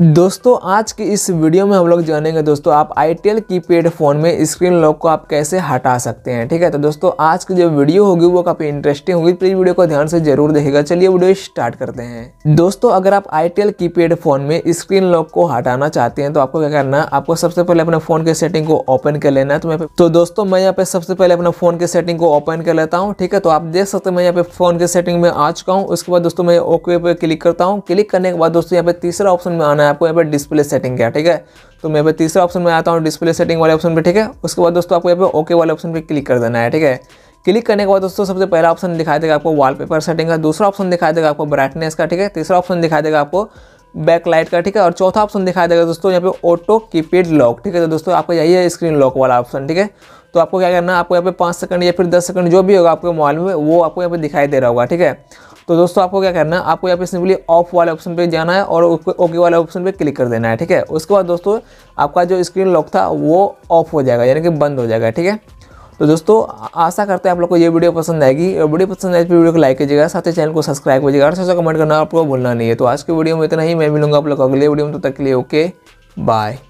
दोस्तों आज की इस वीडियो में हम लोग जानेंगे दोस्तों आप आई की पेड फ़ोन में स्क्रीन लॉक को आप कैसे हटा सकते हैं ठीक है तो दोस्तों आज की जो वीडियो होगी वो काफ़ी इंटरेस्टिंग होगी प्लीज़ तो वीडियो को ध्यान से जरूर देखेगा चलिए वीडियो स्टार्ट करते हैं दोस्तों अगर आप आई की पेड फ़ोन में स्क्रीन लॉक को हटाना चाहते हैं तो आपको क्या करना है आपको सबसे पहले अपने फ़ोन के सेटिंग को ओपन कर लेना है तो मैं तो दोस्तों मैं यहाँ पे सबसे पहले अपने फ़ोन के सेटिंग को ओपन कर लेता हूँ ठीक है तो आप देख सकते हैं मैं यहाँ पे फ़ोन के सेटिंग में आ चुका हूँ उसके बाद दोस्तों मैं ओके पे क्लिक करता हूँ क्लिक करने के बाद दोस्तों यहाँ पे तीसरा ऑप्शन में आना है आपको यहाँ पर डिस्प्ले सेटिंग क्या ठीक है तो मैं यहाँ तीसरा ऑप्शन में आता हूँ डिस्प्ले सेटिंग वाले ऑप्शन पर ठीक है उसके बाद दोस्तों आपको यहाँ पर ओके वाले ऑप्शन पर क्लिक कर देना है ठीक है क्लिक करने के बाद दोस्तों सबसे पहला ऑप्शन दिखाई देगा आपको वॉलपेपर सेटिंग का दूसरा ऑप्शन दिखाई देगा आपको ब्राइटनेस का ठीक है तीसरा ऑप्शन दिखाई देगा आपको बैक लाइट का ठीक है और चौथा ऑप्शन दिखाई देगा दोस्तों यहाँ पे ऑटो कीपेड लॉक ठीक है तो दोस्तों आपको यही है स्क्रीन लॉक वाला ऑप्शन ठीक है तो आपको क्या करना है आपको यहाँ पे पाँच सेकंड या फिर दस सेकंड जो भी होगा आपके मोबाइल में वो आपको यहाँ पे दिखाई दे रहा होगा ठीक है तो दोस्तों आपको क्या करना है आपको यहाँ पे सिंपली ऑफ वाले ऑप्शन पे जाना है और ओके वाले ऑप्शन पे क्लिक कर देना है ठीक है उसके बाद दोस्तों आपका जो स्क्रीन लॉक था वो ऑफ हो जाएगा यानी कि बंद हो जाएगा ठीक है तो दोस्तों आशा करते हैं आप लोग को ये वीडियो पसंद आएगी और वीडियो पसंद आए तो वीडियो को लाइक कीजिएगा साथ ही चैनल को सब्सक्राइब कीजिएगा और कमेंट करना आपको भूलना नहीं है तो आज के वीडियो में इतना ही मैं मिलूंगा आप लोग अगले वीडियो में तो तक के लिए ओके बाय